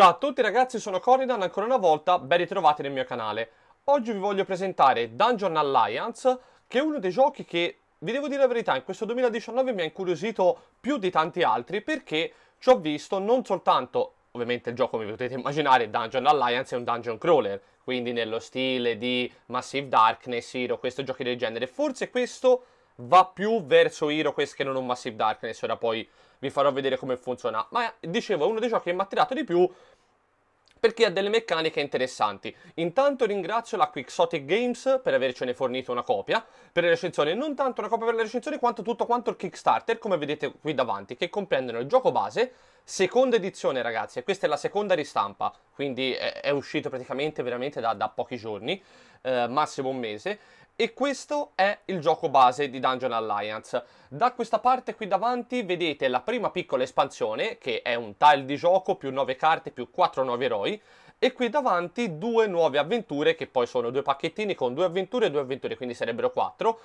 Ciao a tutti ragazzi, sono Corridan, ancora una volta ben ritrovati nel mio canale. Oggi vi voglio presentare Dungeon Alliance, che è uno dei giochi che, vi devo dire la verità, in questo 2019 mi ha incuriosito più di tanti altri perché ci ho visto non soltanto, ovviamente il gioco come potete immaginare, Dungeon Alliance è un dungeon crawler, quindi nello stile di Massive Darkness, Hero, questi giochi del genere. Forse questo va più verso Hero, questo che non un Massive Darkness, ora poi vi farò vedere come funziona. Ma dicevo, è uno dei giochi che mi ha tirato di più perché ha delle meccaniche interessanti. Intanto ringrazio la Quixotic Games per avercene fornito una copia per le recensioni, non tanto una copia per le recensioni quanto tutto quanto il Kickstarter, come vedete qui davanti, che comprendono il gioco base, seconda edizione ragazzi, e questa è la seconda ristampa, quindi è, è uscito praticamente veramente da, da pochi giorni, eh, massimo un mese, e questo è il gioco base di Dungeon Alliance. Da questa parte qui davanti vedete la prima piccola espansione, che è un tile di gioco più 9 carte più 4 nuovi eroi, e qui davanti due nuove avventure, che poi sono due pacchettini con due avventure e due avventure, quindi sarebbero 4,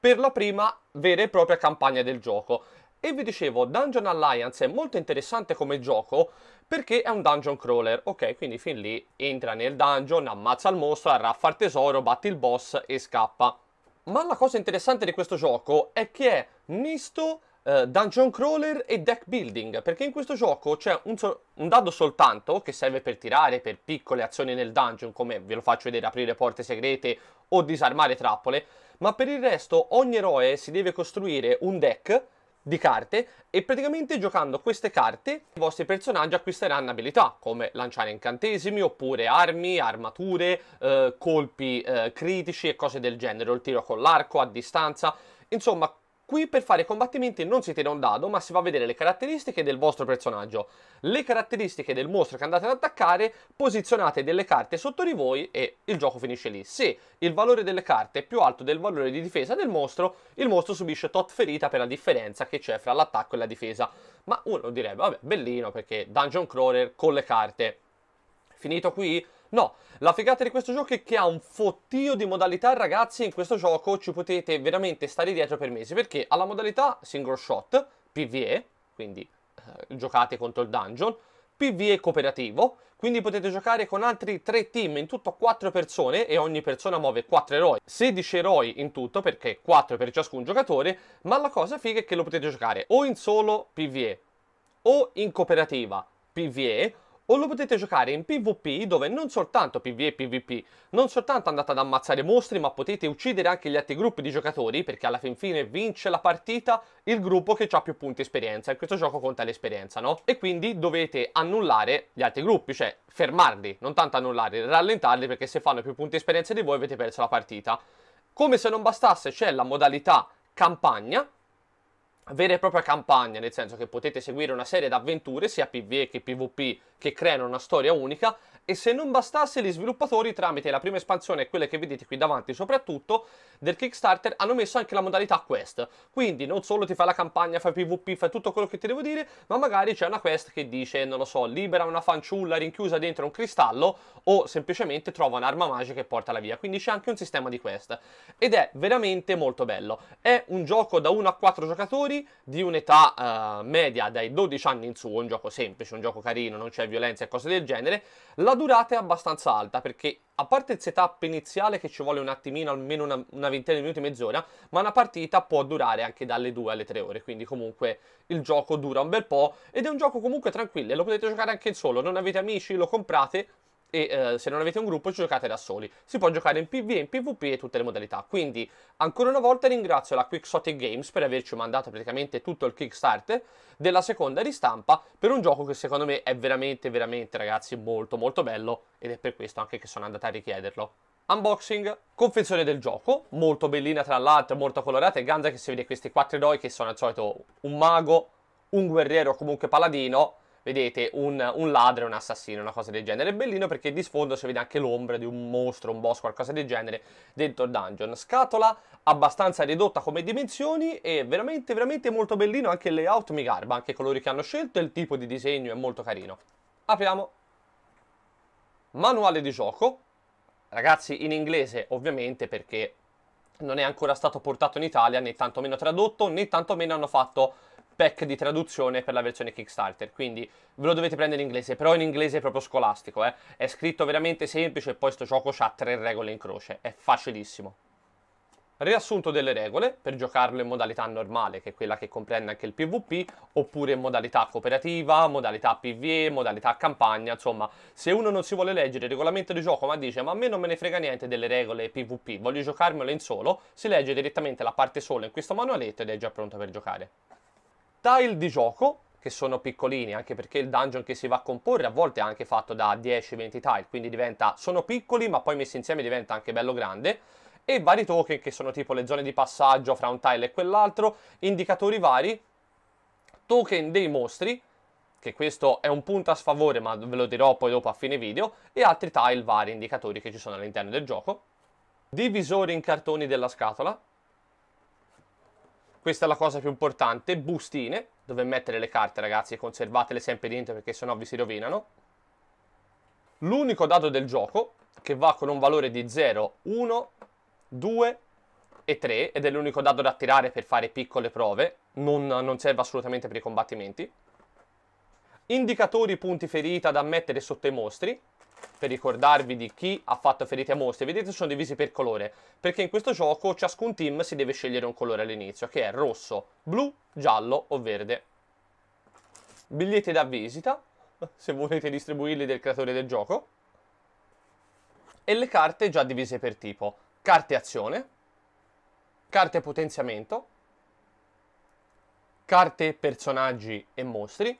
per la prima vera e propria campagna del gioco. E vi dicevo, Dungeon Alliance è molto interessante come gioco perché è un dungeon crawler, ok? Quindi fin lì entra nel dungeon, ammazza il mostro, arraffa il tesoro, batti il boss e scappa. Ma la cosa interessante di questo gioco è che è misto eh, dungeon crawler e deck building, perché in questo gioco c'è un, so un dado soltanto che serve per tirare per piccole azioni nel dungeon, come ve lo faccio vedere aprire porte segrete o disarmare trappole, ma per il resto ogni eroe si deve costruire un deck di carte e praticamente giocando queste carte i vostri personaggi acquisteranno abilità come lanciare incantesimi oppure armi, armature, eh, colpi eh, critici e cose del genere, o il tiro con l'arco a distanza, insomma Qui per fare combattimenti non si tira un dado, ma si va a vedere le caratteristiche del vostro personaggio, le caratteristiche del mostro che andate ad attaccare, posizionate delle carte sotto di voi e il gioco finisce lì. Se il valore delle carte è più alto del valore di difesa del mostro, il mostro subisce tot ferita per la differenza che c'è fra l'attacco e la difesa. Ma uno direbbe, vabbè, bellino perché Dungeon Crawler con le carte. Finito qui, No, la figata di questo gioco è che ha un fottio di modalità ragazzi in questo gioco ci potete veramente stare dietro per mesi perché ha la modalità single shot, PvE, quindi eh, giocate contro il dungeon, PvE cooperativo, quindi potete giocare con altri 3 team, in tutto 4 persone e ogni persona muove 4 eroi, 16 eroi in tutto perché 4 per ciascun giocatore, ma la cosa figa è che lo potete giocare o in solo PvE o in cooperativa PvE o lo potete giocare in PvP dove non soltanto PvE e PvP, non soltanto andate ad ammazzare mostri ma potete uccidere anche gli altri gruppi di giocatori perché alla fin fine vince la partita il gruppo che ha più punti esperienza, in questo gioco conta l'esperienza, no? E quindi dovete annullare gli altri gruppi, cioè fermarli, non tanto annullarli, rallentarli perché se fanno più punti esperienza di voi avete perso la partita. Come se non bastasse c'è la modalità campagna vera e propria campagna, nel senso che potete seguire una serie di avventure, sia PvE che PvP, che creano una storia unica, e se non bastasse gli sviluppatori tramite la prima espansione e quelle che vedete qui davanti soprattutto del Kickstarter hanno messo anche la modalità quest, quindi non solo ti fai la campagna, fai PvP, fai tutto quello che ti devo dire, ma magari c'è una quest che dice, non lo so, libera una fanciulla rinchiusa dentro un cristallo o semplicemente trova un'arma magica e portala via, quindi c'è anche un sistema di quest ed è veramente molto bello. È un gioco da 1 a 4 giocatori di un'età eh, media dai 12 anni in su, un gioco semplice, un gioco carino, non c'è violenza e cose del genere, la durata è abbastanza alta perché a parte il setup iniziale che ci vuole un attimino, almeno una, una ventina di minuti, mezz'ora, ma una partita può durare anche dalle 2 alle 3 ore, quindi comunque il gioco dura un bel po' ed è un gioco comunque tranquillo, e lo potete giocare anche in solo, non avete amici, lo comprate, e eh, se non avete un gruppo giocate da soli. Si può giocare in PvE, in PvP e tutte le modalità. Quindi, ancora una volta ringrazio la Quixotic Games per averci mandato praticamente tutto il Kickstarter della seconda ristampa per un gioco che secondo me è veramente, veramente, ragazzi, molto molto bello ed è per questo anche che sono andata a richiederlo. Unboxing, confezione del gioco, molto bellina tra l'altro, molto colorata e ganza che si vede questi quattro eroi che sono al solito un mago, un guerriero o comunque paladino vedete un, un ladro e un assassino, una cosa del genere. È bellino perché di sfondo si vede anche l'ombra di un mostro, un boss, qualcosa del genere dentro il dungeon. Scatola abbastanza ridotta come dimensioni e veramente, veramente molto bellino. Anche il layout mi garba, anche i colori che hanno scelto e il tipo di disegno è molto carino. Apriamo. Manuale di gioco. Ragazzi, in inglese ovviamente perché non è ancora stato portato in Italia né tantomeno tradotto né tantomeno hanno fatto pack di traduzione per la versione Kickstarter, quindi ve lo dovete prendere in inglese, però in inglese è proprio scolastico, eh. è scritto veramente semplice e poi sto gioco ha tre regole in croce, è facilissimo. Riassunto delle regole per giocarlo in modalità normale, che è quella che comprende anche il PvP, oppure in modalità cooperativa, modalità PvE, modalità campagna, insomma, se uno non si vuole leggere il regolamento di gioco ma dice ma a me non me ne frega niente delle regole PvP, voglio giocarmelo in solo, si legge direttamente la parte solo in questo manualetto ed è già pronto per giocare tile di gioco, che sono piccolini, anche perché il dungeon che si va a comporre a volte è anche fatto da 10-20 tile, quindi diventa, sono piccoli ma poi messi insieme diventa anche bello grande, e vari token che sono tipo le zone di passaggio fra un tile e quell'altro, indicatori vari, token dei mostri, che questo è un punto a sfavore ma ve lo dirò poi dopo a fine video, e altri tile vari indicatori che ci sono all'interno del gioco, divisori in cartoni della scatola, questa è la cosa più importante, bustine, dove mettere le carte ragazzi e conservatele sempre dentro perché sennò vi si rovinano. L'unico dado del gioco che va con un valore di 0, 1, 2 e 3 ed è l'unico dado da tirare per fare piccole prove, non, non serve assolutamente per i combattimenti. Indicatori punti ferita da mettere sotto i mostri, per ricordarvi di chi ha fatto ferite a mostri. Vedete sono divisi per colore, perché in questo gioco ciascun team si deve scegliere un colore all'inizio, che è rosso, blu, giallo o verde. Biglietti da visita, se volete distribuirli del creatore del gioco. E le carte già divise per tipo. Carte azione, carte potenziamento, carte personaggi e mostri,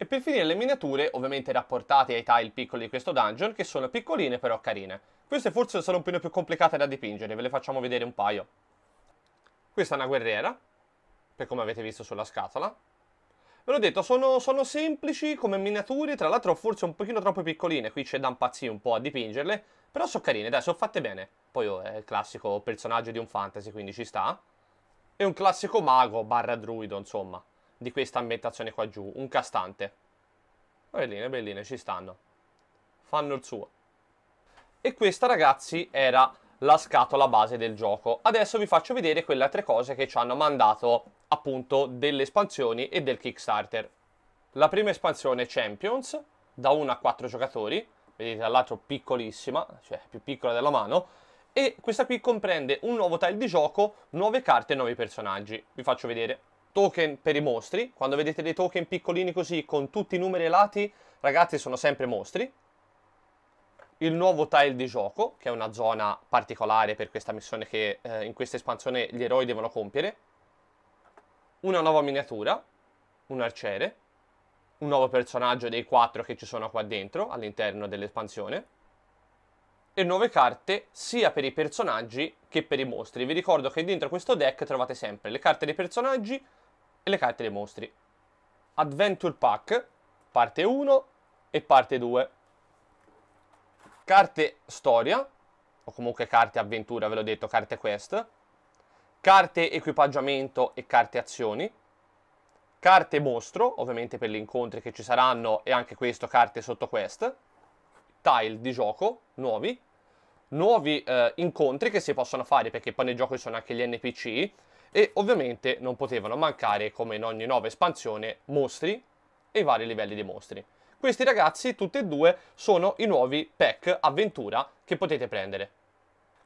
e per finire le miniature, ovviamente rapportate ai tile piccoli di questo dungeon, che sono piccoline però carine. Queste forse sono un po' più complicate da dipingere, ve le facciamo vedere un paio. Questa è una guerriera, per come avete visto sulla scatola. Ve l'ho detto, sono, sono, semplici come miniature, tra l'altro forse un pochino troppo piccoline, qui c'è da impazzire un po' a dipingerle, però sono carine, dai, sono fatte bene. Poi oh, è il classico personaggio di un fantasy, quindi ci sta. È un classico mago barra druido, insomma di questa ambientazione qua giù, un castante. Belline, belline, ci stanno. Fanno il suo. E questa ragazzi era la scatola base del gioco. Adesso vi faccio vedere quelle altre cose che ci hanno mandato appunto delle espansioni e del Kickstarter. La prima espansione Champions, da 1 a 4 giocatori, vedete dall'altro piccolissima, cioè più piccola della mano, e questa qui comprende un nuovo tile di gioco, nuove carte e nuovi personaggi. Vi faccio vedere token per i mostri, quando vedete dei token piccolini così con tutti i numeri lati, ragazzi sono sempre mostri. Il nuovo tile di gioco, che è una zona particolare per questa missione che eh, in questa espansione gli eroi devono compiere. Una nuova miniatura, un arciere, un nuovo personaggio dei quattro che ci sono qua dentro all'interno dell'espansione e nuove carte sia per i personaggi che per i mostri. Vi ricordo che dentro questo deck trovate sempre le carte dei personaggi e le carte dei mostri. Adventure Pack, parte 1 e parte 2. Carte storia, o comunque carte avventura, ve l'ho detto, carte quest. Carte equipaggiamento e carte azioni. Carte mostro, ovviamente per gli incontri che ci saranno e anche questo carte sotto quest. Tile di gioco, nuovi nuovi eh, incontri che si possono fare perché poi nei giochi sono anche gli NPC e ovviamente non potevano mancare come in ogni nuova espansione mostri e i vari livelli di mostri. Questi ragazzi, tutti e due, sono i nuovi pack avventura che potete prendere.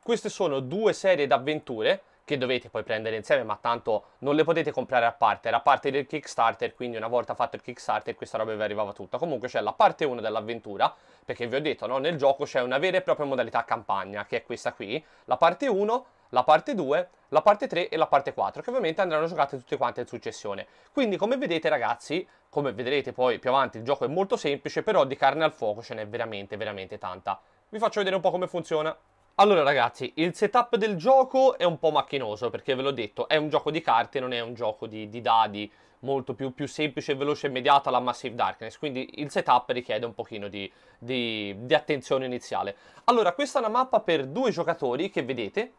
Queste sono due serie d'avventure che dovete poi prendere insieme, ma tanto non le potete comprare a parte, era parte del Kickstarter, quindi una volta fatto il Kickstarter questa roba vi arrivava tutta. Comunque c'è la parte 1 dell'avventura, perché vi ho detto, no? nel gioco c'è una vera e propria modalità campagna, che è questa qui, la parte 1, la parte 2, la parte 3 e la parte 4, che ovviamente andranno giocate tutte quante in successione. Quindi come vedete ragazzi, come vedrete poi più avanti il gioco è molto semplice, però di carne al fuoco ce n'è veramente veramente tanta. Vi faccio vedere un po' come funziona. Allora ragazzi, il setup del gioco è un po' macchinoso perché ve l'ho detto, è un gioco di carte, non è un gioco di, di dadi molto più, più, semplice, veloce e immediata la Massive Darkness, quindi il setup richiede un pochino di, di, di attenzione iniziale. Allora, questa è una mappa per due giocatori che vedete,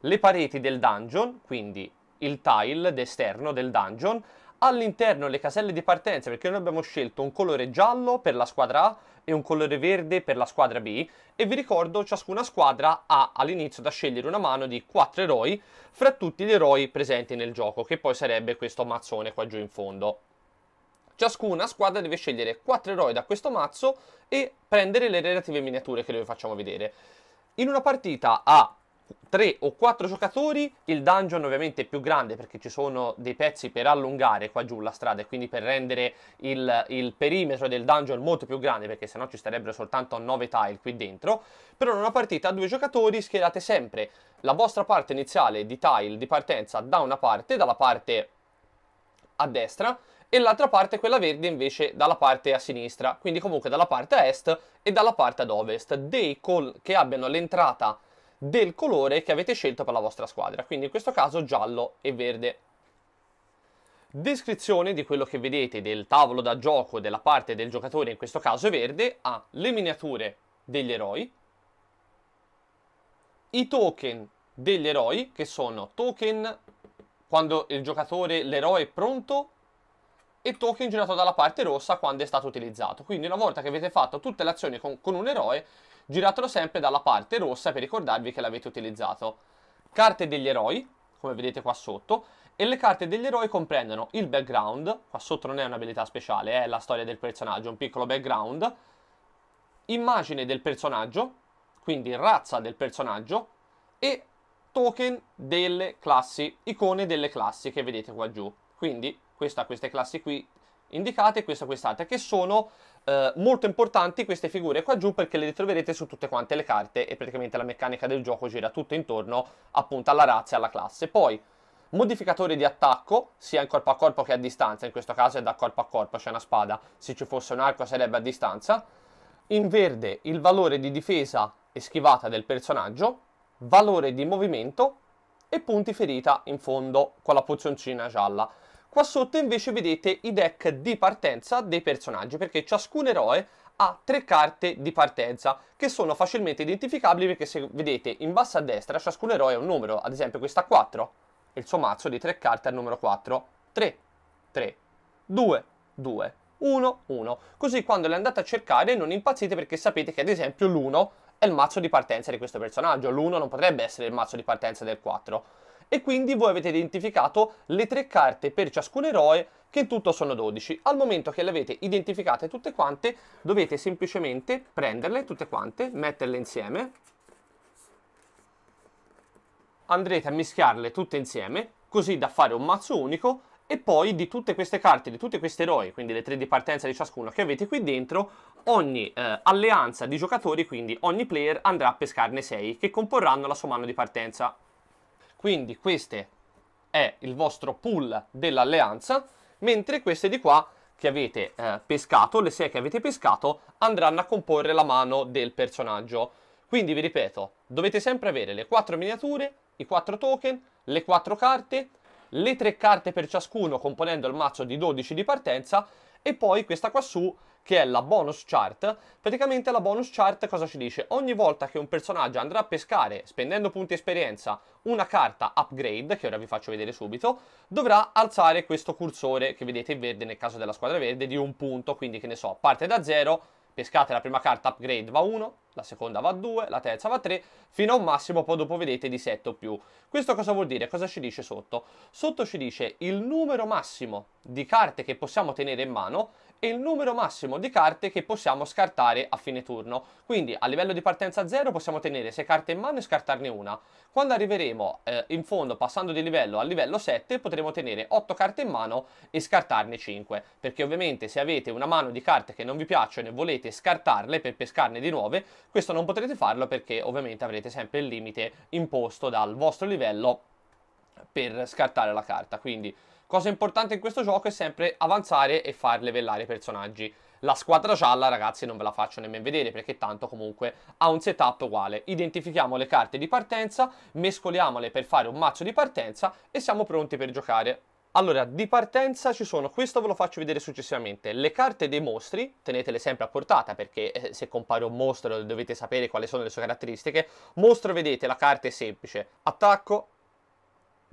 le pareti del dungeon, quindi il tile d'esterno del dungeon, all'interno le caselle di partenza, perché noi abbiamo scelto un colore giallo per la squadra A e un colore verde per la squadra B e vi ricordo ciascuna squadra ha all'inizio da scegliere una mano di 4 eroi fra tutti gli eroi presenti nel gioco, che poi sarebbe questo mazzone qua giù in fondo. Ciascuna squadra deve scegliere 4 eroi da questo mazzo e prendere le relative miniature che noi facciamo vedere. In una partita a 3 o 4 giocatori, il dungeon ovviamente è più grande perché ci sono dei pezzi per allungare qua giù la strada e quindi per rendere il, il perimetro del dungeon molto più grande perché sennò ci starebbero soltanto 9 tile qui dentro, però in una partita a due giocatori schierate sempre la vostra parte iniziale di tile di partenza da una parte, dalla parte a destra e l'altra parte, quella verde, invece dalla parte a sinistra, quindi comunque dalla parte a est e dalla parte ad ovest, dei col che abbiano l'entrata del colore che avete scelto per la vostra squadra, quindi in questo caso giallo e verde. Descrizione di quello che vedete del tavolo da gioco della parte del giocatore, in questo caso è verde, ha le miniature degli eroi, i token degli eroi, che sono token quando il giocatore, l'eroe è pronto, e token generato dalla parte rossa quando è stato utilizzato. Quindi una volta che avete fatto tutte le azioni con, con un eroe, giratelo sempre dalla parte rossa per ricordarvi che l'avete utilizzato. Carte degli eroi, come vedete qua sotto, e le carte degli eroi comprendono il background, qua sotto non è un'abilità speciale, è la storia del personaggio, un piccolo background, immagine del personaggio, quindi razza del personaggio, e token delle classi, icone delle classi che vedete qua giù. Quindi questa, queste classi qui indicate, questa, quest'altra, che sono eh, molto importanti queste figure qua giù perché le ritroverete su tutte quante le carte e praticamente la meccanica del gioco gira tutto intorno appunto alla razza e alla classe. Poi modificatore di attacco sia in corpo a corpo che a distanza, in questo caso è da corpo a corpo, c'è una spada, se ci fosse un arco sarebbe a distanza. In verde il valore di difesa e schivata del personaggio, valore di movimento e punti ferita in fondo con la pozioncina gialla. Qua sotto invece vedete i deck di partenza dei personaggi, perché ciascun eroe ha tre carte di partenza che sono facilmente identificabili perché se vedete in basso a destra ciascun eroe ha un numero, ad esempio questa 4 e il suo mazzo di tre carte al numero 4, 3, 3, 2, 2, 1, 1. Così quando le andate a cercare non impazzite perché sapete che ad esempio l'1 è il mazzo di partenza di questo personaggio, l'1 non potrebbe essere il mazzo di partenza del 4 e quindi voi avete identificato le tre carte per ciascun eroe che in tutto sono 12. Al momento che le avete identificate tutte quante dovete semplicemente prenderle tutte quante, metterle insieme, andrete a mischiarle tutte insieme così da fare un mazzo unico e poi di tutte queste carte, di tutti questi eroi, quindi le tre di partenza di ciascuno che avete qui dentro, ogni eh, alleanza di giocatori, quindi ogni player andrà a pescarne 6 che comporranno la sua mano di partenza. Quindi questo è il vostro pool dell'alleanza, mentre queste di qua che avete eh, pescato, le 6 che avete pescato, andranno a comporre la mano del personaggio. Quindi vi ripeto, dovete sempre avere le 4 miniature, i 4 token, le 4 carte, le 3 carte per ciascuno componendo il mazzo di 12 di partenza e poi questa qua su che è la bonus chart. Praticamente la bonus chart cosa ci dice? Ogni volta che un personaggio andrà a pescare, spendendo punti esperienza, una carta upgrade, che ora vi faccio vedere subito, dovrà alzare questo cursore che vedete in verde nel caso della squadra verde di un punto, quindi che ne so, parte da zero, pescate la prima carta upgrade va 1, la seconda va 2, la terza va 3, fino a un massimo poi dopo vedete di 7 o più. Questo cosa vuol dire? Cosa ci dice sotto? Sotto ci dice il numero massimo di carte che possiamo tenere in mano e il numero massimo di carte che possiamo scartare a fine turno. Quindi a livello di partenza 0 possiamo tenere 6 carte in mano e scartarne una. Quando arriveremo eh, in fondo passando di livello al livello 7 potremo tenere 8 carte in mano e scartarne 5. Perché ovviamente se avete una mano di carte che non vi piacciono e volete scartarle per pescarne di nuove, questo non potrete farlo perché ovviamente avrete sempre il limite imposto dal vostro livello per scartare la carta. Quindi Cosa importante in questo gioco è sempre avanzare e far levellare i personaggi. La squadra gialla, ragazzi, non ve la faccio nemmeno vedere perché tanto comunque ha un setup uguale. Identifichiamo le carte di partenza, mescoliamole per fare un mazzo di partenza e siamo pronti per giocare. Allora, di partenza ci sono, questo ve lo faccio vedere successivamente, le carte dei mostri, tenetele sempre a portata perché eh, se compare un mostro dovete sapere quali sono le sue caratteristiche. Mostro, vedete, la carta è semplice, attacco,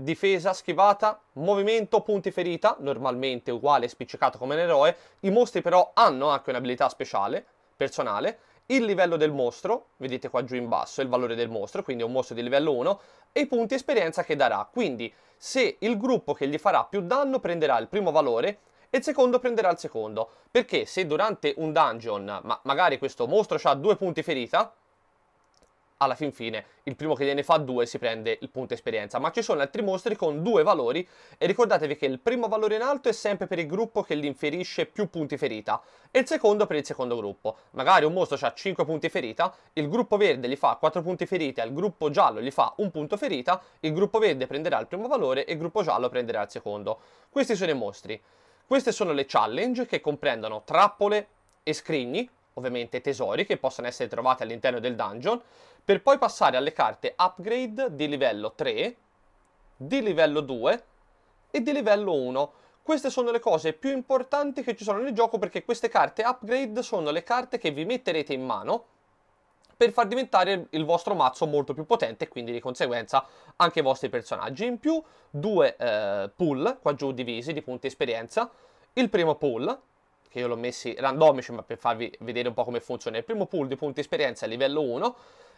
difesa, schivata, movimento, punti ferita, normalmente uguale spiccicato come un eroe. I mostri però hanno anche un'abilità speciale, personale, il livello del mostro, vedete qua giù in basso, il valore del mostro, quindi è un mostro di livello 1, e i punti esperienza che darà. Quindi se il gruppo che gli farà più danno prenderà il primo valore e il secondo prenderà il secondo. Perché se durante un dungeon, ma magari questo mostro ha due punti ferita, alla fin fine il primo che gliene fa due si prende il punto esperienza, ma ci sono altri mostri con due valori e ricordatevi che il primo valore in alto è sempre per il gruppo che gli inferisce più punti ferita e il secondo per il secondo gruppo. Magari un mostro ha 5 punti ferita, il gruppo verde gli fa 4 punti ferita, il gruppo giallo gli fa un punto ferita, il gruppo verde prenderà il primo valore e il gruppo giallo prenderà il secondo. Questi sono i mostri. Queste sono le challenge che comprendono trappole e scrigni ovviamente tesori che possono essere trovati all'interno del dungeon, per poi passare alle carte upgrade di livello 3, di livello 2 e di livello 1. Queste sono le cose più importanti che ci sono nel gioco perché queste carte upgrade sono le carte che vi metterete in mano per far diventare il vostro mazzo molto più potente e quindi di conseguenza anche i vostri personaggi. In più due eh, pool qua giù divisi di punti esperienza. Il primo pool che io l'ho messi randomici, cioè, ma per farvi vedere un po' come funziona. Il primo pool di punti esperienza è livello 1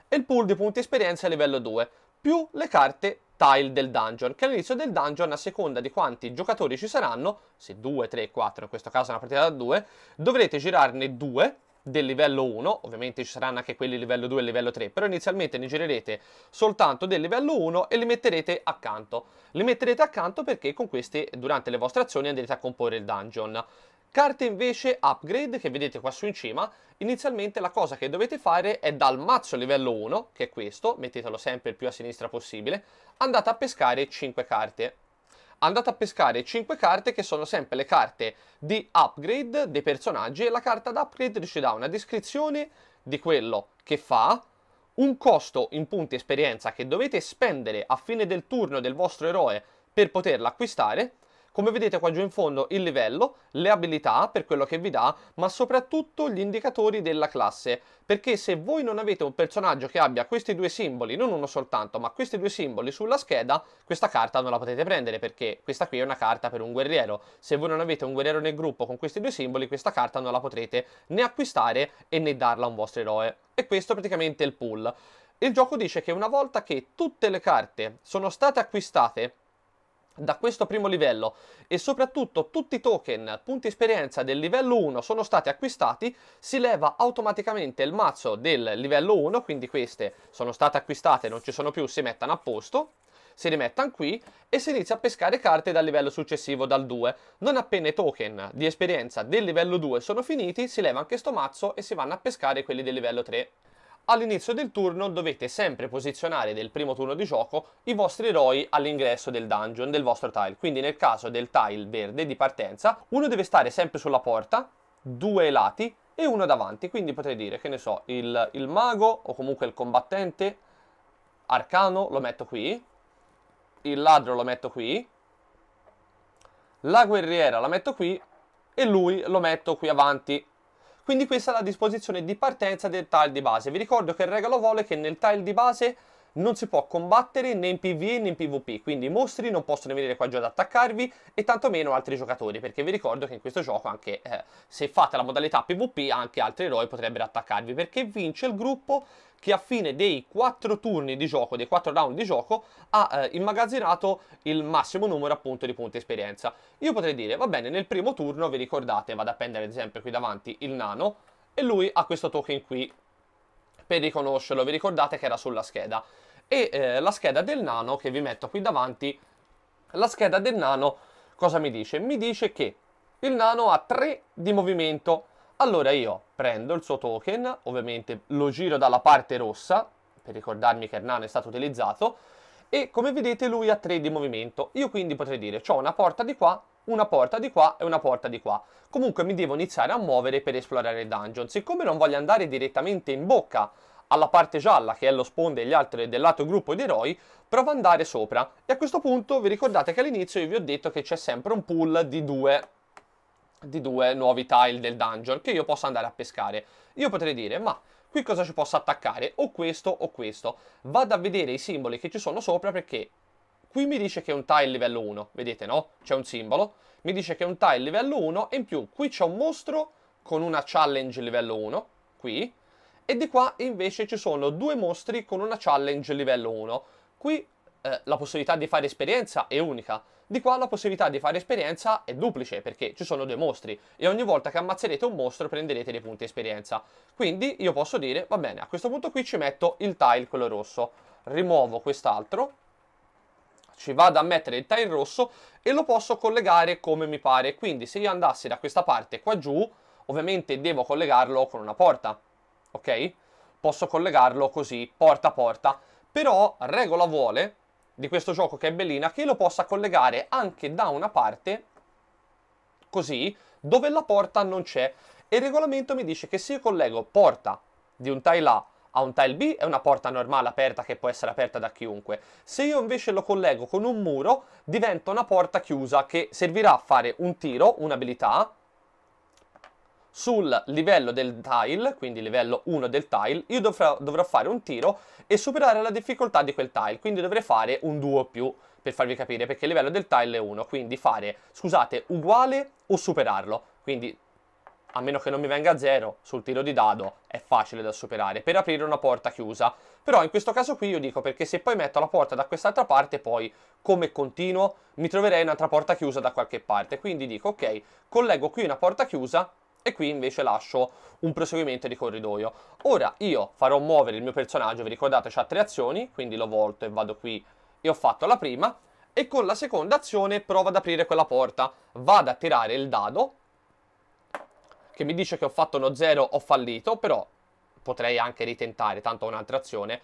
e il pool di punti esperienza è livello 2, più le carte tile del dungeon, che all'inizio del dungeon, a seconda di quanti giocatori ci saranno, se 2, 3, 4, in questo caso è una partita da 2, dovrete girarne 2 del livello 1, ovviamente ci saranno anche quelli livello 2 e livello 3, però inizialmente ne girerete soltanto del livello 1 e li metterete accanto. Li metterete accanto perché con questi durante le vostre azioni andrete a comporre il dungeon. Carte invece upgrade che vedete qua su in cima, inizialmente la cosa che dovete fare è dal mazzo livello 1, che è questo, mettetelo sempre il più a sinistra possibile, andate a pescare 5 carte. Andate a pescare 5 carte che sono sempre le carte di upgrade dei personaggi e la carta d'upgrade ci dà una descrizione di quello che fa, un costo in punti esperienza che dovete spendere a fine del turno del vostro eroe per poterla acquistare come vedete qua giù in fondo il livello, le abilità per quello che vi dà, ma soprattutto gli indicatori della classe, perché se voi non avete un personaggio che abbia questi due simboli, non uno soltanto, ma questi due simboli sulla scheda, questa carta non la potete prendere perché questa qui è una carta per un guerriero. Se voi non avete un guerriero nel gruppo con questi due simboli, questa carta non la potrete né acquistare e né darla a un vostro eroe. E questo è praticamente il pool. Il gioco dice che una volta che tutte le carte sono state acquistate da questo primo livello e soprattutto tutti i token punti esperienza del livello 1 sono stati acquistati si leva automaticamente il mazzo del livello 1 quindi queste sono state acquistate non ci sono più si mettono a posto si rimettono qui e si inizia a pescare carte dal livello successivo, dal 2. Non appena i token di esperienza del livello 2 sono finiti, si leva anche sto mazzo e si vanno a pescare quelli del livello 3 all'inizio del turno dovete sempre posizionare nel primo turno di gioco i vostri eroi all'ingresso del dungeon del vostro tile. Quindi nel caso del tile verde di partenza, uno deve stare sempre sulla porta, due lati e uno davanti. Quindi potrei dire, che ne so, il, il mago o comunque il combattente arcano lo metto qui, il ladro lo metto qui, la guerriera la metto qui e lui lo metto qui avanti quindi questa è la disposizione di partenza del tile di base vi ricordo che il regalo vuole che nel tile di base non si può combattere né in PvE né in PvP, quindi i mostri non possono venire qua giù ad attaccarvi e tantomeno altri giocatori, perché vi ricordo che in questo gioco anche eh, se fate la modalità PvP anche altri eroi potrebbero attaccarvi, perché vince il gruppo che a fine dei 4 turni di gioco, dei 4 round di gioco, ha eh, immagazzinato il massimo numero appunto di punti esperienza. Io potrei dire, va bene, nel primo turno, vi ricordate, vado a prendere ad esempio qui davanti il nano, e lui ha questo token qui per riconoscerlo, vi ricordate che era sulla scheda. E eh, la scheda del nano che vi metto qui davanti, la scheda del nano cosa mi dice? Mi dice che il nano ha 3 di movimento. Allora io prendo il suo token, ovviamente lo giro dalla parte rossa, per ricordarmi che il nano è stato utilizzato, e come vedete lui ha 3 di movimento. Io quindi potrei dire, ho una porta di qua una porta di qua e una porta di qua. Comunque mi devo iniziare a muovere per esplorare il dungeon. Siccome non voglio andare direttamente in bocca alla parte gialla che è lo spawn degli altri del lato gruppo di eroi, provo ad andare sopra. E a questo punto vi ricordate che all'inizio io vi ho detto che c'è sempre un pool di due, di due nuovi tile del dungeon che io posso andare a pescare. Io potrei dire, ma qui cosa ci posso attaccare? O questo o questo. Vado a vedere i simboli che ci sono sopra perché Qui mi dice che è un tile livello 1, vedete no? C'è un simbolo. Mi dice che è un tile livello 1 e in più qui c'è un mostro con una challenge livello 1, qui. E di qua invece ci sono due mostri con una challenge livello 1. Qui eh, la possibilità di fare esperienza è unica. Di qua la possibilità di fare esperienza è duplice perché ci sono due mostri e ogni volta che ammazzerete un mostro prenderete dei punti esperienza. Quindi io posso dire, va bene, a questo punto qui ci metto il tile, quello rosso. Rimuovo quest'altro ci vado a mettere il tile rosso e lo posso collegare come mi pare. Quindi se io andassi da questa parte qua giù, ovviamente devo collegarlo con una porta, ok? Posso collegarlo così, porta a porta. Però regola vuole, di questo gioco che è bellina, che lo possa collegare anche da una parte, così, dove la porta non c'è. E il regolamento mi dice che se io collego porta di un tile A a un tile B è una porta normale aperta che può essere aperta da chiunque. Se io invece lo collego con un muro, diventa una porta chiusa che servirà a fare un tiro, un'abilità, sul livello del tile, quindi livello 1 del tile, io dovrò, dovrò, fare un tiro e superare la difficoltà di quel tile, quindi dovrei fare un 2 o più, per farvi capire, perché il livello del tile è 1, quindi fare, scusate, uguale o superarlo, quindi a meno che non mi venga a zero, sul tiro di dado è facile da superare, per aprire una porta chiusa. Però in questo caso qui io dico perché se poi metto la porta da quest'altra parte, poi come continuo mi troverei un'altra porta chiusa da qualche parte. Quindi dico ok, collego qui una porta chiusa e qui invece lascio un proseguimento di corridoio. Ora io farò muovere il mio personaggio, vi ricordate c'ha tre azioni, quindi lo volto e vado qui e ho fatto la prima e con la seconda azione provo ad aprire quella porta, vado a tirare il dado che mi dice che ho fatto uno zero, ho fallito, però potrei anche ritentare, tanto ho un'altra azione.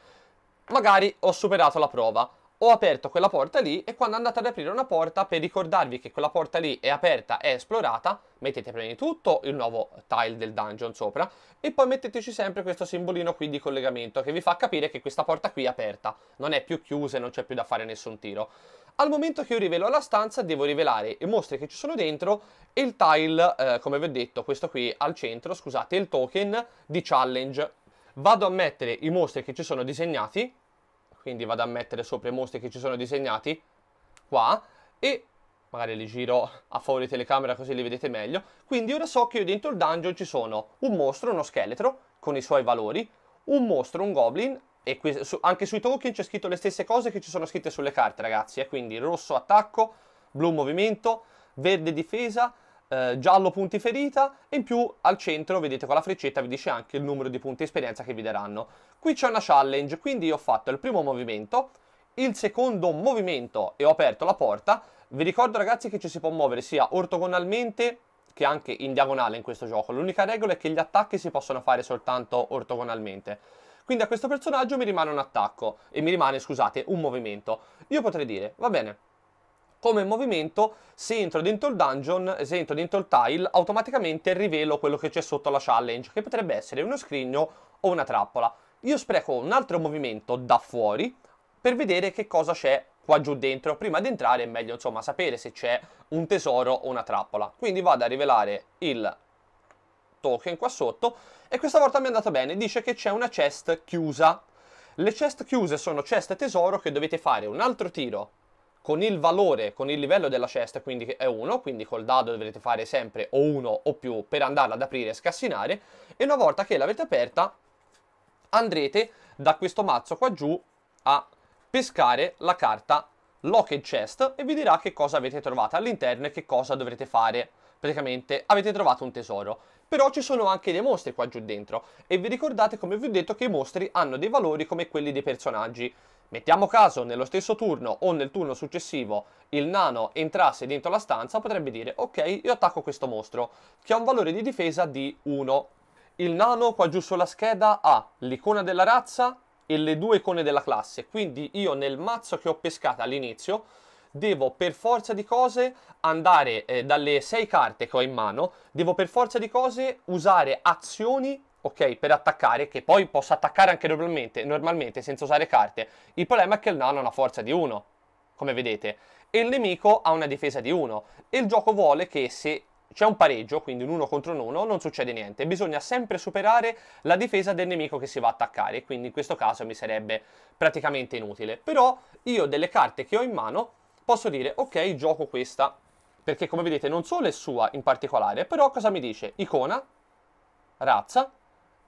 Magari ho superato la prova ho aperto quella porta lì e quando andate ad aprire una porta per ricordarvi che quella porta lì è aperta, è esplorata, mettete prima di tutto il nuovo tile del dungeon sopra e poi metteteci sempre questo simbolino qui di collegamento che vi fa capire che questa porta qui è aperta, non è più chiusa e non c'è più da fare nessun tiro. Al momento che io rivelo la stanza devo rivelare i mostri che ci sono dentro e il tile, eh, come vi ho detto, questo qui al centro, scusate, il token di challenge. Vado a mettere i mostri che ci sono disegnati quindi vado a mettere sopra i mostri che ci sono disegnati qua e magari li giro a favore telecamera così li vedete meglio quindi ora so che io dentro il dungeon ci sono un mostro, uno scheletro con i suoi valori un mostro, un goblin e qui, su, anche sui token c'è scritto le stesse cose che ci sono scritte sulle carte ragazzi eh? quindi rosso attacco, blu movimento, verde difesa eh, giallo punti ferita e in più al centro vedete con la freccetta vi dice anche il numero di punti esperienza che vi daranno. Qui c'è una challenge, quindi ho fatto il primo movimento, il secondo movimento e ho aperto la porta. Vi ricordo ragazzi che ci si può muovere sia ortogonalmente che anche in diagonale in questo gioco. L'unica regola è che gli attacchi si possono fare soltanto ortogonalmente. Quindi a questo personaggio mi rimane un attacco e mi rimane, scusate, un movimento. Io potrei dire, va bene, come movimento se entro dentro il dungeon, se entro dentro il tile, automaticamente rivelo quello che c'è sotto la challenge, che potrebbe essere uno scrigno o una trappola. Io spreco un altro movimento da fuori per vedere che cosa c'è qua giù dentro. Prima di entrare è meglio insomma sapere se c'è un tesoro o una trappola. Quindi vado a rivelare il token qua sotto e questa volta mi è andata bene, dice che c'è una chest chiusa. Le chest chiuse sono chest tesoro che dovete fare un altro tiro con il valore, con il livello della cesta, quindi che è 1, quindi col dado dovrete fare sempre o 1 o più per andarla ad aprire e scassinare, e una volta che l'avete aperta andrete da questo mazzo qua giù a pescare la carta Locked Chest e vi dirà che cosa avete trovato all'interno e che cosa dovrete fare. Praticamente avete trovato un tesoro. Però ci sono anche dei mostri qua giù dentro e vi ricordate come vi ho detto che i mostri hanno dei valori come quelli dei personaggi. Mettiamo caso nello stesso turno o nel turno successivo il nano entrasse dentro la stanza, potrebbe dire ok io attacco questo mostro che ha un valore di difesa di 1. Il nano qua giù sulla scheda ha l'icona della razza e le due icone della classe, quindi io nel mazzo che ho pescato all'inizio devo per forza di cose andare eh, dalle 6 carte che ho in mano, devo per forza di cose usare azioni ok, per attaccare, che poi possa attaccare anche normalmente, normalmente senza usare carte. Il problema è che il nano ha una forza di 1, come vedete, e il nemico ha una difesa di 1, e il gioco vuole che se c'è un pareggio, quindi un 1 contro un 1, non succede niente. Bisogna sempre superare la difesa del nemico che si va a attaccare, quindi in questo caso mi sarebbe praticamente inutile. Però io delle carte che ho in mano posso dire, ok, gioco questa, perché come vedete non solo è sua in particolare, però cosa mi dice? Icona, razza,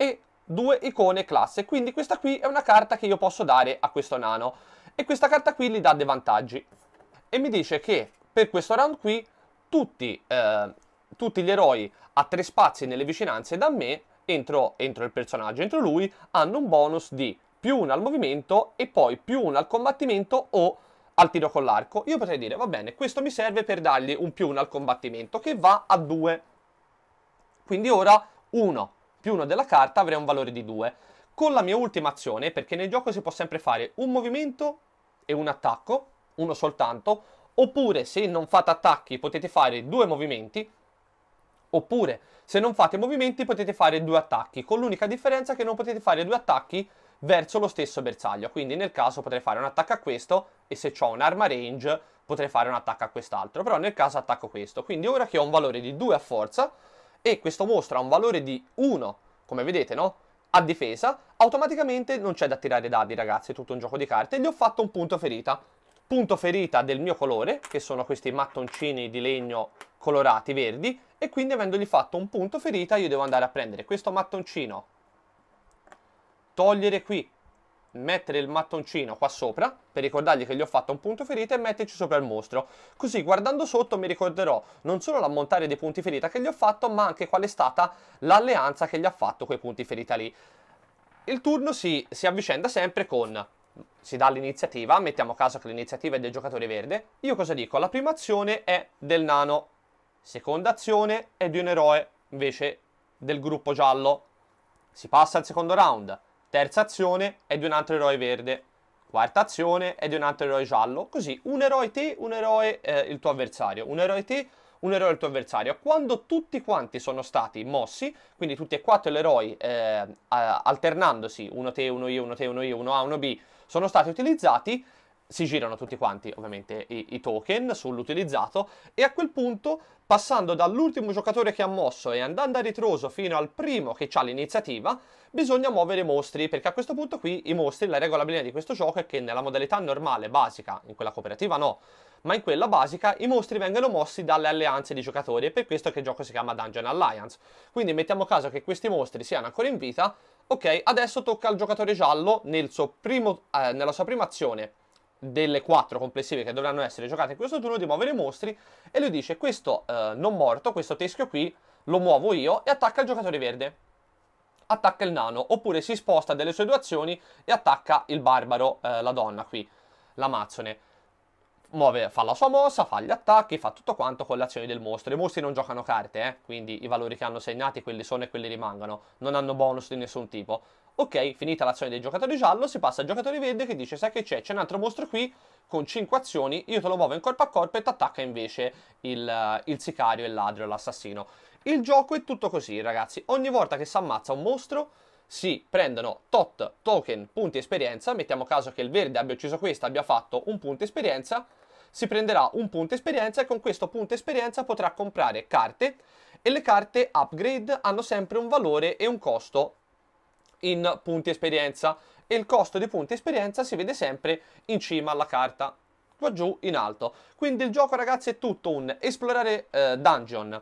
e due icone classe, quindi questa qui è una carta che io posso dare a questo nano e questa carta qui gli dà dei vantaggi e mi dice che per questo round qui tutti, eh, tutti gli eroi a tre spazi nelle vicinanze da me entro, entro il personaggio, entro lui, hanno un bonus di più uno al movimento e poi più uno al combattimento o al tiro con l'arco. Io potrei dire, va bene, questo mi serve per dargli un più uno al combattimento che va a due. Quindi ora 1 più uno della carta avrei un valore di 2. Con la mia ultima azione, perché nel gioco si può sempre fare un movimento e un attacco, uno soltanto, oppure se non fate attacchi potete fare due movimenti, oppure se non fate movimenti potete fare due attacchi, con l'unica differenza che non potete fare due attacchi verso lo stesso bersaglio, quindi nel caso potrei fare un attacco a questo e se ho un'arma range potrei fare un attacco a quest'altro, però nel caso attacco questo, quindi ora che ho un valore di 2 a forza e questo mostro ha un valore di 1, come vedete, no? A difesa, automaticamente non c'è da tirare dadi, ragazzi, è tutto un gioco di carte. Gli ho fatto un punto ferita. Punto ferita del mio colore, che sono questi mattoncini di legno colorati verdi, e quindi avendogli fatto un punto ferita io devo andare a prendere questo mattoncino, togliere qui mettere il mattoncino qua sopra per ricordargli che gli ho fatto un punto ferita e metterci sopra il mostro. Così guardando sotto mi ricorderò non solo l'ammontare dei punti ferita che gli ho fatto ma anche qual è stata l'alleanza che gli ha fatto quei punti ferita lì. Il turno si, si avvicenda sempre con si dà l'iniziativa, mettiamo a caso che l'iniziativa è del giocatore verde, io cosa dico? La prima azione è del nano, seconda azione è di un eroe invece del gruppo giallo. Si passa al secondo round, Terza azione è di un altro eroe verde. Quarta azione è di un altro eroe giallo. Così, un eroe te, un eroe eh, il tuo avversario. Un eroe te, un eroe il tuo avversario. Quando tutti quanti sono stati mossi, quindi tutti e quattro gli eroi eh, alternandosi, uno te, uno io, uno te, uno io, uno A, uno B, sono stati utilizzati, si girano tutti quanti ovviamente i, i token sull'utilizzato e a quel punto passando dall'ultimo giocatore che ha mosso e andando a ritroso fino al primo che ha l'iniziativa bisogna muovere i mostri perché a questo punto qui i mostri la regola bene di questo gioco è che nella modalità normale basica in quella cooperativa no ma in quella basica i mostri vengono mossi dalle alleanze di giocatori e per questo che il gioco si chiama Dungeon Alliance quindi mettiamo caso che questi mostri siano ancora in vita ok adesso tocca al giocatore giallo nel primo, eh, nella sua prima azione delle quattro complessive che dovranno essere giocate in questo turno di muovere i mostri e lui dice questo eh, non morto, questo teschio qui lo muovo io e attacca il giocatore verde attacca il nano oppure si sposta delle sue due azioni e attacca il barbaro, eh, la donna qui, l'amazzone muove, fa la sua mossa, fa gli attacchi, fa tutto quanto con le azioni del mostro. I mostri non giocano carte, eh? quindi i valori che hanno segnati quelli sono e quelli rimangono, non hanno bonus di nessun tipo. Ok, finita l'azione dei giocatori giallo, si passa al giocatore verde che dice sai che c'è, c'è un altro mostro qui con 5 azioni, io te lo muovo in corpo a corpo e ti attacca invece il, eh, il sicario, il ladro, l'assassino. Il gioco è tutto così ragazzi, ogni volta che si ammazza un mostro si prendono tot token punti esperienza, mettiamo caso che il verde abbia ucciso questo, abbia fatto un punto esperienza, si prenderà un punto esperienza e con questo punto esperienza potrà comprare carte e le carte upgrade hanno sempre un valore e un costo in punti esperienza e il costo di punti esperienza si vede sempre in cima alla carta, qua giù in alto. Quindi il gioco ragazzi è tutto un esplorare eh, dungeon,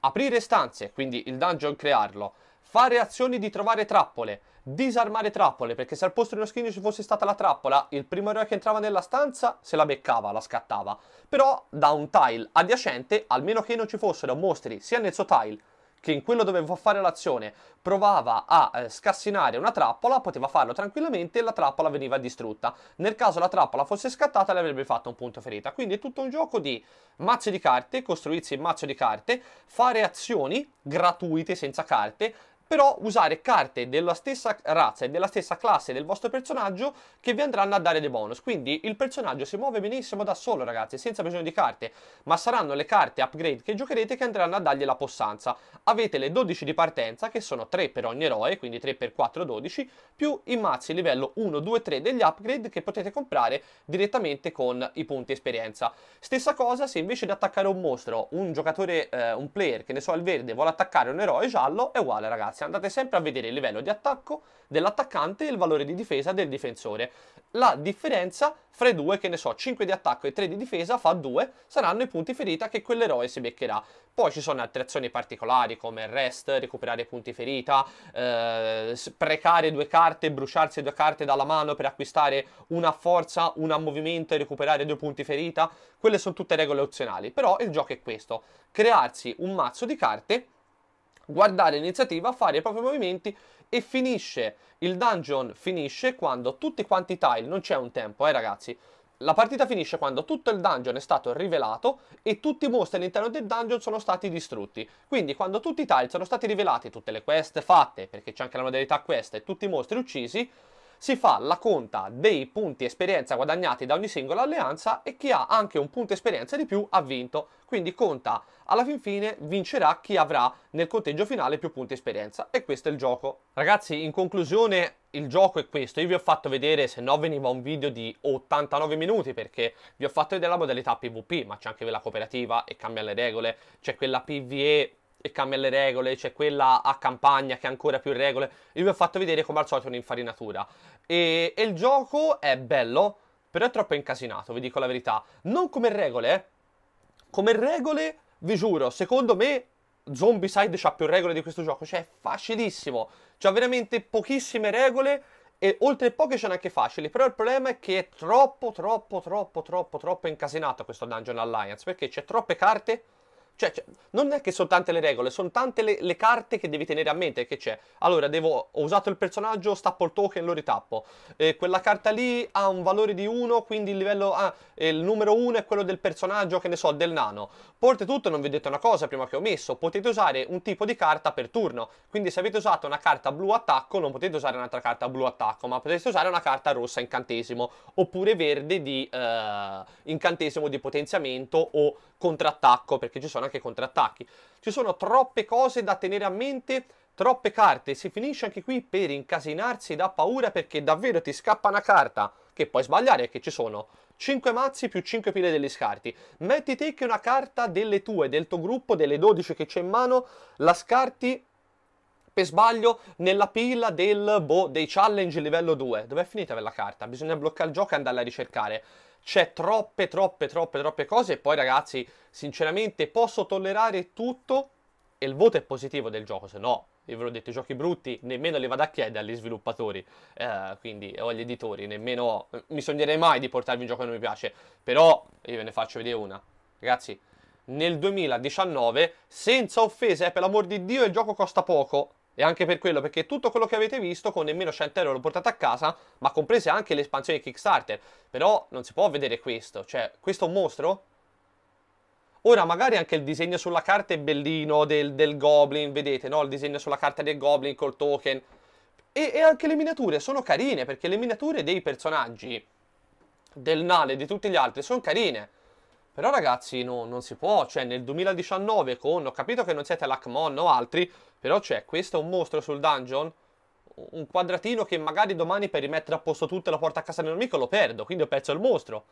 aprire stanze, quindi il dungeon crearlo, fare azioni di trovare trappole, disarmare trappole, perché se al posto di uno skin ci fosse stata la trappola, il primo eroe che entrava nella stanza se la beccava, la scattava. Però da un tile adiacente, almeno che non ci fossero mostri sia nel suo tile che in quello dove fare l'azione provava a eh, scassinare una trappola, poteva farlo tranquillamente e la trappola veniva distrutta. Nel caso la trappola fosse scattata, le avrebbe fatto un punto ferita. Quindi è tutto un gioco di mazzi di carte, costruirsi il mazzo di carte, fare azioni gratuite senza carte, però usare carte della stessa razza e della stessa classe del vostro personaggio che vi andranno a dare dei bonus. Quindi il personaggio si muove benissimo da solo, ragazzi, senza bisogno di carte, ma saranno le carte upgrade che giocherete che andranno a dargli la possanza. Avete le 12 di partenza, che sono 3 per ogni eroe, quindi 3 per 4, 12, più i mazzi livello 1, 2, 3 degli upgrade che potete comprare direttamente con i punti esperienza. Stessa cosa se invece di attaccare un mostro, un giocatore, eh, un player, che ne so, il verde, vuole attaccare un eroe giallo, è uguale, ragazzi ragazzi andate sempre a vedere il livello di attacco dell'attaccante e il valore di difesa del difensore. La differenza fra i due, che ne so, 5 di attacco e 3 di difesa fa 2, saranno i punti ferita che quell'eroe si beccherà. Poi ci sono altre azioni particolari come rest, recuperare punti ferita, eh, sprecare due carte, bruciarsi due carte dalla mano per acquistare una forza, una movimento e recuperare due punti ferita. Quelle sono tutte regole opzionali, però il gioco è questo, crearsi un mazzo di carte guardare l'iniziativa, fare i propri movimenti e finisce, il dungeon finisce quando tutti quanti i tile, non c'è un tempo eh ragazzi, la partita finisce quando tutto il dungeon è stato rivelato e tutti i mostri all'interno del dungeon sono stati distrutti. Quindi quando tutti i tile sono stati rivelati, tutte le quest fatte, perché c'è anche la modalità quest e tutti i mostri uccisi, si fa la conta dei punti esperienza guadagnati da ogni singola alleanza e chi ha anche un punto esperienza di più ha vinto. Quindi conta, alla fin fine vincerà chi avrà nel conteggio finale più punti esperienza e questo è il gioco. Ragazzi, in conclusione il gioco è questo, io vi ho fatto vedere, se no veniva un video di 89 minuti perché vi ho fatto vedere la modalità PvP, ma c'è anche quella cooperativa e cambia le regole, c'è quella PvE e cambia le regole, c'è quella a campagna che ha ancora più regole. Io vi ho fatto vedere come al solito un'infarinatura. E, e il gioco è bello, però è troppo incasinato, vi dico la verità. Non come regole, eh. come regole, vi giuro, secondo me Zombicide ha più regole di questo gioco, cioè è facilissimo. C'ha veramente pochissime regole e oltre poche sono anche facili, però il problema è che è troppo, troppo, troppo, troppo, troppo incasinato questo Dungeon Alliance, perché c'è troppe carte cioè, cioè, non è che sono tante le regole, sono tante le, le carte che devi tenere a mente che c'è. Allora, devo, ho usato il personaggio, stappo il token, lo ritappo. Eh, quella carta lì ha un valore di 1, quindi il livello ah, il numero 1 è quello del personaggio, che ne so, del nano. Porte tutto, non vi ho detto una cosa prima che ho messo, potete usare un tipo di carta per turno. Quindi se avete usato una carta blu attacco, non potete usare un'altra carta blu attacco, ma potete usare una carta rossa incantesimo, oppure verde di eh, incantesimo di potenziamento o contrattacco, perché ci sono anche contrattacchi. Ci sono troppe cose da tenere a mente, troppe carte. Si finisce anche qui per incasinarsi da paura perché davvero ti scappa una carta che puoi sbagliare, che ci sono 5 mazzi più 5 pile degli scarti. Metti te che una carta delle tue, del tuo gruppo, delle 12 che c'è in mano, la scarti per sbaglio nella pila del, boh, dei challenge livello 2. Dove è finita quella carta? Bisogna bloccare il gioco e andarla a ricercare. C'è troppe, troppe, troppe, troppe cose. E poi, ragazzi, sinceramente, posso tollerare tutto. E il voto è positivo del gioco, se no, io ve l'ho detto, i giochi brutti nemmeno li vado a chiedere agli sviluppatori, eh, quindi, o agli editori, nemmeno mi sognerei mai di portarvi un gioco che non mi piace. Però, io ve ne faccio vedere una. Ragazzi, nel 2019, senza offese, eh, per l'amor di Dio, il gioco costa poco e anche per quello, perché tutto quello che avete visto con nemmeno 100 euro lo portate a casa, ma comprese anche le espansioni Kickstarter. Però non si può vedere questo, cioè, questo è un mostro? Ora, magari anche il disegno sulla carta è bellino del, del Goblin, vedete, no? Il disegno sulla carta del Goblin col token. E, e anche le miniature sono carine, perché le miniature dei personaggi del Nale e di tutti gli altri sono carine. Però ragazzi no, non si può, cioè nel 2019 con, ho capito che non siete l'Acmon o altri, però c'è, cioè, questo è un mostro sul dungeon, un quadratino che magari domani per rimettere a posto tutto e la porta a casa del mio amico lo perdo, quindi ho perso il mostro.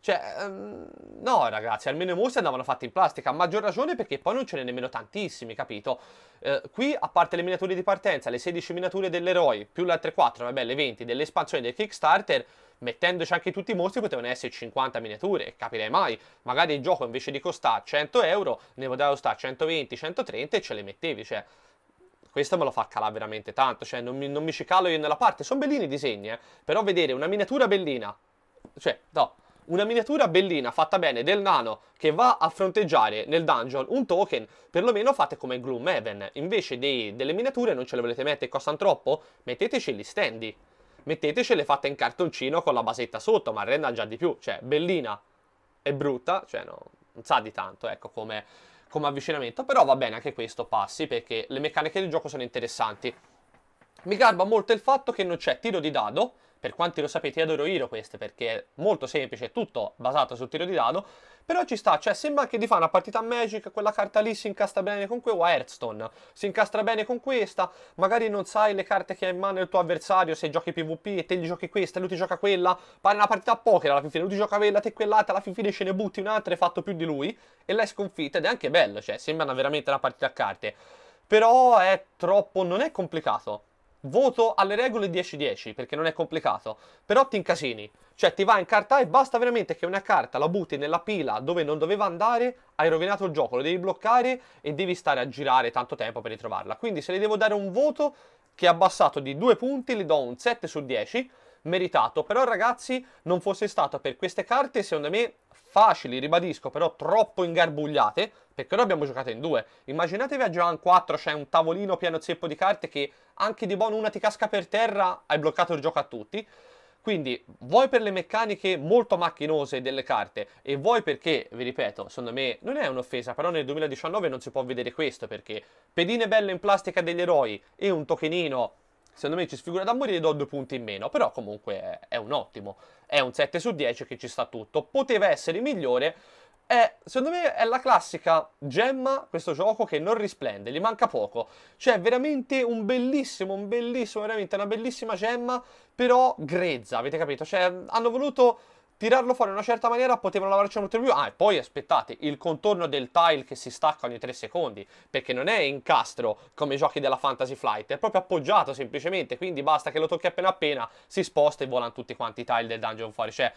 Cioè, um, no ragazzi, almeno i mostri andavano fatti in plastica, a maggior ragione perché poi non ce n'è nemmeno tantissimi, capito? Eh, qui, a parte le miniature di partenza, le 16 miniature dell'eroe, più le altre 4, vabbè, le 20 delle espansioni del Kickstarter, mettendoci anche tutti i mostri potevano essere 50 miniature, capirei mai, magari il gioco invece di costare 100 euro ne poteva costare 120, 130 e ce le mettevi, cioè questo me lo fa calare veramente tanto, cioè non mi, non mi ci calo io nella parte, sono bellini i disegni, eh? però vedere una miniatura bellina, cioè no, una miniatura bellina fatta bene del nano che va a fronteggiare nel dungeon un token, perlomeno fate come Gloomhaven, invece dei, delle miniature non ce le volete mettere, costano troppo, metteteci gli standy, mettetecele fatte in cartoncino con la basetta sotto, ma renda già di più, cioè bellina e brutta, cioè no, non sa di tanto, ecco, come, come avvicinamento, però va bene anche questo passi perché le meccaniche del gioco sono interessanti. Mi garba molto il fatto che non c'è tiro di dado, per quanti lo sapete, adoro Hero queste perché è molto semplice, è tutto basato sul tiro di dado. Però ci sta, cioè sembra anche di fare una partita Magic, quella carta lì si incastra bene con quella, o Hearthstone, si incastra bene con questa, magari non sai le carte che ha in mano il tuo avversario, se giochi PvP e te gli giochi questa, e lui ti gioca quella, pare una partita a poker alla fine, lui ti gioca quella, te quell'altra, alla fine ce ne butti un'altra e hai fatto più di lui, e l'hai sconfitta, ed è anche bello, cioè sembra veramente una partita a carte. Però è troppo, non è complicato, voto alle regole 10-10 perché non è complicato, però ti incasini, cioè ti va in carta e basta veramente che una carta la butti nella pila dove non doveva andare, hai rovinato il gioco, lo devi bloccare e devi stare a girare tanto tempo per ritrovarla. Quindi se le devo dare un voto che è abbassato di 2 punti, le do un 7 su 10 meritato. Però ragazzi, non fosse stato per queste carte, secondo me facili, ribadisco, però troppo ingarbugliate, perché noi abbiamo giocato in due. Immaginatevi a Johan 4, c'è cioè un tavolino pieno zeppo di carte che anche di buono una ti casca per terra, hai bloccato il gioco a tutti. Quindi, vuoi per le meccaniche molto macchinose delle carte e vuoi perché, vi ripeto, secondo me non è un'offesa, però nel 2019 non si può vedere questo perché pedine belle in plastica degli eroi e un tokenino secondo me ci sfigura da morire, do due punti in meno, però comunque è un ottimo, è un 7 su 10 che ci sta tutto, poteva essere migliore, è, secondo me è la classica gemma questo gioco che non risplende, gli manca poco. Cioè, veramente un bellissimo, un bellissimo, veramente una bellissima gemma, però grezza, avete capito? Cioè, hanno voluto tirarlo fuori in una certa maniera, potevano lavorarci molto di più. Ah, e poi aspettate, il contorno del tile che si stacca ogni 3 secondi, perché non è incastro come i giochi della Fantasy Flight, è proprio appoggiato semplicemente, quindi basta che lo tocchi appena appena, si sposta e volano tutti quanti i tile del dungeon fuori, cioè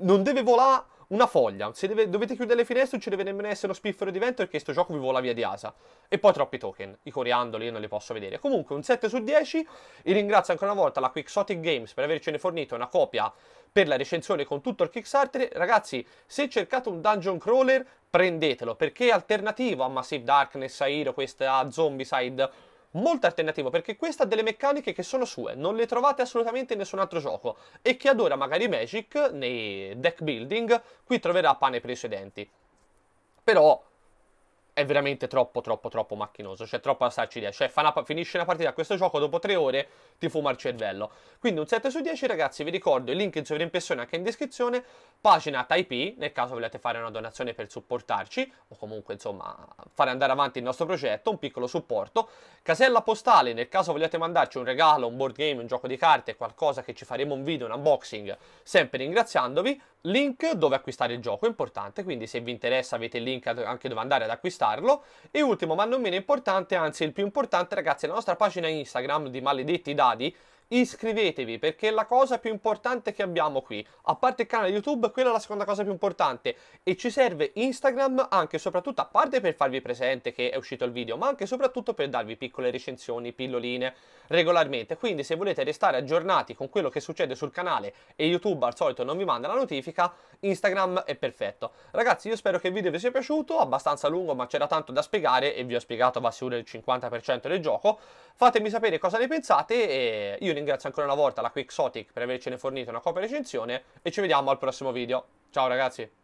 non deve volare una foglia. Se deve, dovete chiudere le finestre, non ci deve nemmeno essere lo spiffero di vento perché sto gioco vi vola via di asa. E poi troppi token. I coriandoli io non li posso vedere. Comunque, un 7 su 10. Vi ringrazio ancora una volta la Quixotic Games per avercene fornito una copia per la recensione con tutto il Kickstarter. Ragazzi, se cercate un dungeon crawler, prendetelo perché è alternativo a Massive Darkness, a Hero, questa a Zombicide molto alternativo perché questa ha delle meccaniche che sono sue, non le trovate assolutamente in nessun altro gioco e chi adora magari Magic nei deck building qui troverà pane per i suoi denti. Però è veramente troppo, troppo, troppo macchinoso. Cioè, troppo da starci dietro. Cioè, una finisce una partita a questo gioco, dopo tre ore ti fuma il cervello. Quindi un 7 su 10, ragazzi, vi ricordo il link in sovrimpressione anche in descrizione. Pagina Taipei, nel caso volete fare una donazione per supportarci, o comunque, insomma, fare andare avanti il nostro progetto, un piccolo supporto. Casella postale, nel caso volete mandarci un regalo, un board game, un gioco di carte, qualcosa che ci faremo un video, un unboxing, sempre ringraziandovi. Link dove acquistare il gioco, importante, quindi se vi interessa avete il link anche dove andare ad acquistare acquistarlo. E ultimo, ma non meno importante, anzi il più importante, ragazzi, è la nostra pagina Instagram di Maledetti Dadi, iscrivetevi perché è la cosa più importante che abbiamo qui. A parte il canale YouTube, quella è la seconda cosa più importante e ci serve Instagram anche e soprattutto, a parte per farvi presente che è uscito il video, ma anche e soprattutto per darvi piccole recensioni, pilloline regolarmente. Quindi se volete restare aggiornati con quello che succede sul canale e YouTube al solito non vi manda la notifica, Instagram è perfetto. Ragazzi, io spero che il video vi sia piaciuto, abbastanza lungo ma c'era tanto da spiegare e vi ho spiegato va sicuro il 50% del gioco. Fatemi sapere cosa ne pensate e io ringrazio ancora una volta la Quixotic per avercene fornito una copia recensione e ci vediamo al prossimo video. Ciao ragazzi!